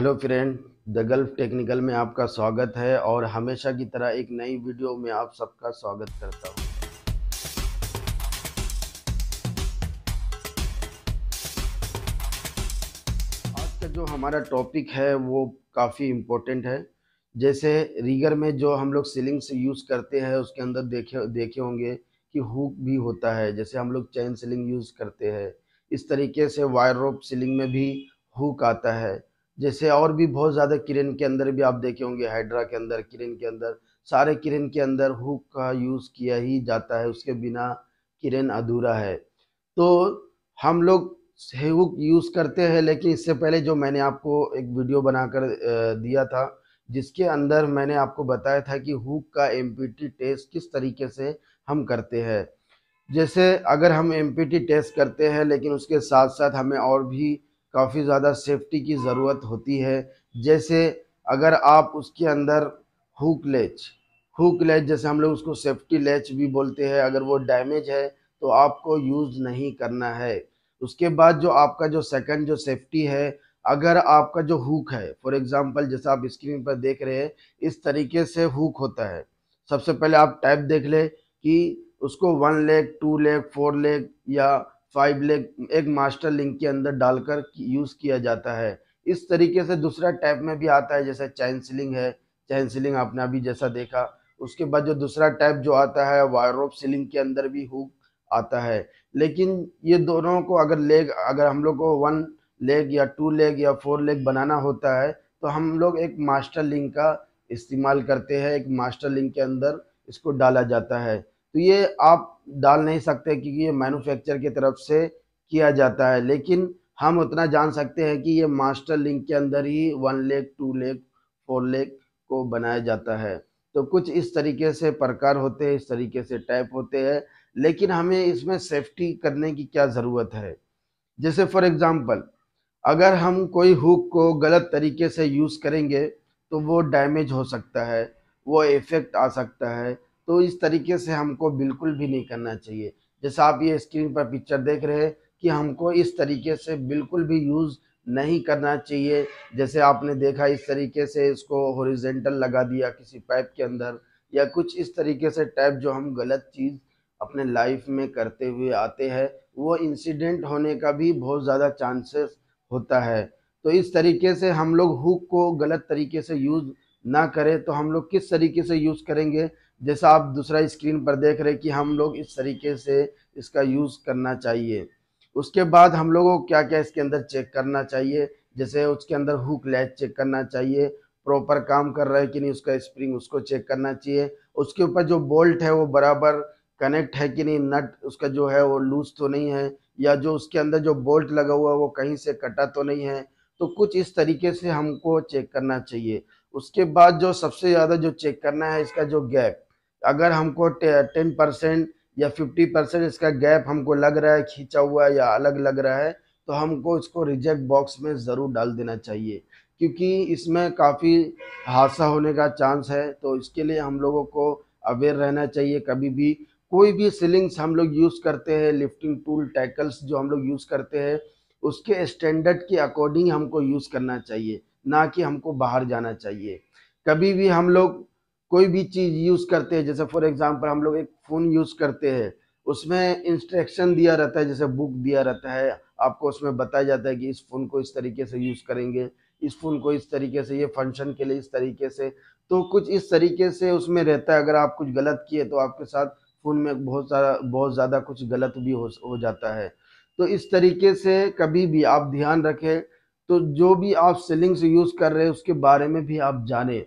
hello friend the Gulf Technical में आपका स्वागत है और हमेशा की तरह एक नई वीडियो में आप सबका स्वागत करता हूँ आज का जो हमारा टॉपिक है वो काफ़ी इम्पोर्टेंट है जैसे रीगर में जो हम लोग सीलिंग से यूज़ करते हैं उसके अंदर देखे देखे होंगे कि हुक भी होता है जैसे हम लोग चैन सीलिंग यूज़ करते हैं इस तरीके से वायर रोप सीलिंग में भी हुक आता है जैसे और भी बहुत ज़्यादा किरण के अंदर भी आप देखे होंगे हाइड्रा के अंदर किरण के अंदर सारे किरण के अंदर हुक का यूज़ किया ही जाता है उसके बिना किरण अधूरा है तो हम लोग हुक यूज़ करते हैं लेकिन इससे पहले जो मैंने आपको एक वीडियो बनाकर दिया था जिसके अंदर मैंने आपको बताया था कि हुक का एम टेस्ट किस तरीके से हम करते हैं जैसे अगर हम एम टेस्ट करते हैं लेकिन उसके साथ साथ हमें और भी काफ़ी ज़्यादा सेफ्टी की ज़रूरत होती है जैसे अगर आप उसके अंदर हुक लेच हुक लेच जैसे हम लोग उसको सेफ्टी लेच भी बोलते हैं अगर वो डैमेज है तो आपको यूज़ नहीं करना है उसके बाद जो आपका जो सेकंड जो सेफ्टी है अगर आपका जो हुक है फॉर एग्जांपल जैसा आप स्क्रीन पर देख रहे हैं इस तरीके से हुक होता है सबसे पहले आप टाइप देख ले कि उसको one leg two leg four leg या फाइव लेग एक मास्टर लिंक के अंदर डालकर यूज़ किया जाता है इस तरीके से दूसरा टैप में भी आता है जैसे चैन सीलिंग है चैन सीलिंग आपने अभी जैसा देखा उसके बाद जो दूसरा टैप जो आता है वायरोप सीलिंग के अंदर भी हुक आता है लेकिन ये दोनों को अगर लेग अगर हम लोग को वन लेग या टू लेग या फोर लेग बनाना होता है तो हम लोग एक मास्टर लिंक का इस्तेमाल करते हैं एक मास्टर लिंक के अंदर इसको डाला जाता है तो ये आप डाल नहीं सकते क्योंकि ये मैन्युफैक्चर की तरफ से किया जाता है लेकिन हम उतना जान सकते हैं कि ये मास्टर लिंक के अंदर ही one leg two leg four leg को बनाया जाता है तो कुछ इस तरीके से प्रकार होते हैं इस तरीके से टाइप होते हैं लेकिन हमें इसमें सेफ्टी करने की क्या ज़रूरत है जैसे फॉर एग्ज़ाम्पल अगर हम कोई हुक को गलत तरीके से यूज़ करेंगे तो वो डैमेज हो सकता है वो इफ़ेक्ट आ सकता है तो इस तरीके से हमको बिल्कुल भी नहीं करना चाहिए जैसा आप ये स्क्रीन पर पिक्चर देख रहे हैं कि हमको इस तरीके से बिल्कुल भी यूज़ नहीं करना चाहिए जैसे आपने देखा इस तरीके से इसको हॉरिजेंटल लगा दिया किसी पाइप के अंदर या कुछ इस तरीके से टैप जो हम गलत चीज़ अपने लाइफ में करते हुए आते हैं वो इंसिडेंट होने का भी बहुत ज़्यादा चांसेस होता है तो इस तरीके से हम लोग हुक को गलत तरीके से यूज़ ना करें तो हम लोग किस तरीके से यूज़ करेंगे जैसा आप दूसरा स्क्रीन पर देख रहे कि हम लोग इस तरीके से इसका यूज़ करना चाहिए उसके बाद हम लोगों को क्या क्या इसके अंदर चेक करना चाहिए जैसे उसके अंदर हुक लैच चेक करना चाहिए प्रॉपर काम कर रहा है कि नहीं उसका स्प्रिंग उसको चेक करना चाहिए उसके ऊपर जो बोल्ट है वो बराबर कनेक्ट है कि नहीं नट उसका जो है वो लूज तो नहीं है या जो उसके अंदर जो बोल्ट लगा हुआ है वो कहीं से कटा तो नहीं है तो कुछ इस तरीके से हमको चेक करना चाहिए उसके बाद जो सबसे ज़्यादा जो चेक करना है इसका जो गैप अगर हमको टेन परसेंट या फिफ्टी परसेंट इसका गैप हमको लग रहा है खींचा हुआ या अलग लग रहा है तो हमको इसको रिजेक्ट बॉक्स में ज़रूर डाल देना चाहिए क्योंकि इसमें काफ़ी हादसा होने का चांस है तो इसके लिए हम लोगों को अवेयर रहना चाहिए कभी भी कोई भी सीलिंग्स हम लोग यूज़ करते हैं लिफ्टिंग टूल टैकल्स जो हम लोग यूज़ करते हैं उसके स्टैंडर्ड के अकॉर्डिंग हमको यूज़ करना चाहिए ना कि हमको बाहर जाना चाहिए कभी भी हम लोग कोई भी चीज़ यूज़ करते हैं जैसे फॉर एग्जांपल हम लोग एक फ़ोन यूज़ करते हैं उसमें इंस्ट्रक्शन दिया रहता है जैसे बुक दिया रहता है आपको उसमें बताया जाता है कि इस फ़ोन को इस तरीके से यूज़ करेंगे इस फ़ोन को इस तरीके से ये फंक्शन के लिए इस तरीके से तो कुछ इस तरीके से उसमें रहता है अगर आप कुछ गलत किए तो आपके साथ फ़ोन में बहुत सारा बहुत ज़्यादा कुछ गलत भी हो, हो जाता है तो इस तरीके से कभी भी आप ध्यान रखें तो जो भी आप सेलिंग्स यूज़ कर रहे हैं उसके बारे में भी आप जानें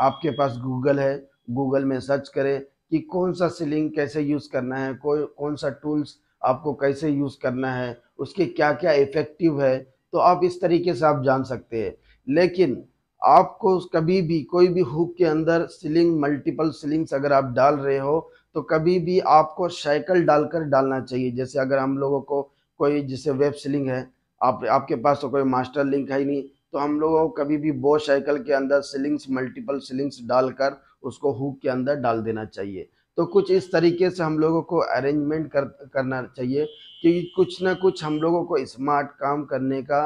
आपके पास गूगल है गूगल में सर्च करें कि कौन सा सिलिंग कैसे यूज़ करना है कोई कौन सा टूल्स आपको कैसे यूज़ करना है उसके क्या क्या इफ़ेक्टिव है तो आप इस तरीके से आप जान सकते हैं लेकिन आपको कभी भी कोई भी हुक के अंदर सिलिंग मल्टीपल सिलिंग्स अगर आप डाल रहे हो तो कभी भी आपको साइकिल डालकर डालना चाहिए जैसे अगर हम लोगों को कोई जैसे वेब सिलिंग है आप आपके पास तो कोई मास्टर लिंक है ही नहीं तो हम लोगों को कभी भी बो साइकिल के अंदर सिलिंग्स मल्टीपल सिलिंग्स डालकर उसको हुक के अंदर डाल देना चाहिए तो कुछ इस तरीके से हम लोगों को अरेंजमेंट कर करना चाहिए क्योंकि कुछ ना कुछ हम लोगों को स्मार्ट काम करने का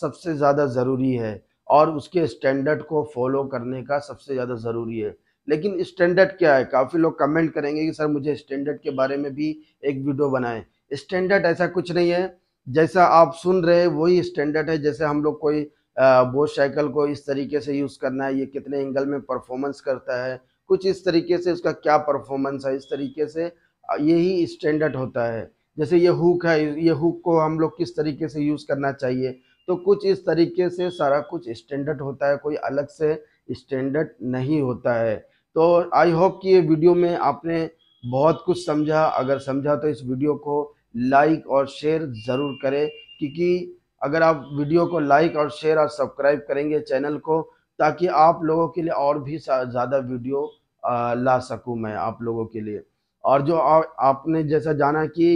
सबसे ज़्यादा ज़रूरी है और उसके स्टैंडर्ड को फॉलो करने का सबसे ज़्यादा ज़रूरी है लेकिन स्टैंडर्ड क्या है काफ़ी लोग कमेंट करेंगे कि सर मुझे स्टैंडर्ड के बारे में भी एक वीडियो बनाएं स्टैंडर्ड ऐसा कुछ नहीं है जैसा आप सुन रहे वही स्टैंडर्ड है जैसे हम लोग कोई वो साइकिल को इस तरीके से यूज़ करना है ये कितने एंगल में परफॉर्मेंस करता है कुछ इस तरीके से उसका क्या परफॉर्मेंस है इस तरीके से यही स्टैंडर्ड होता है जैसे ये हुक है ये हुक को हम लोग किस तरीके से यूज़ करना चाहिए तो कुछ इस तरीके से सारा कुछ स्टैंडर्ड होता है कोई अलग से स्टैंडर्ड नहीं होता है तो आई होप कि ये वीडियो में आपने बहुत कुछ समझा अगर समझा तो इस वीडियो को लाइक और शेयर ज़रूर करें क्योंकि अगर आप वीडियो को लाइक और शेयर और सब्सक्राइब करेंगे चैनल को ताकि आप लोगों के लिए और भी ज़्यादा वीडियो ला सकूं मैं आप लोगों के लिए और जो आ, आपने जैसा जाना कि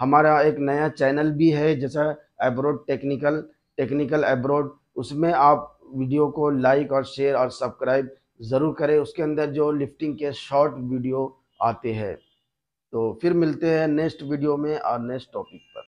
हमारा एक नया चैनल भी है जैसा एब्रोड टेक्निकल टेक्निकल एब्रोड उसमें आप वीडियो को लाइक और शेयर और सब्सक्राइब ज़रूर करें उसके अंदर जो लिफ्टिंग के शॉर्ट वीडियो आते हैं तो फिर मिलते हैं नेक्स्ट वीडियो में और नेक्स्ट टॉपिक पर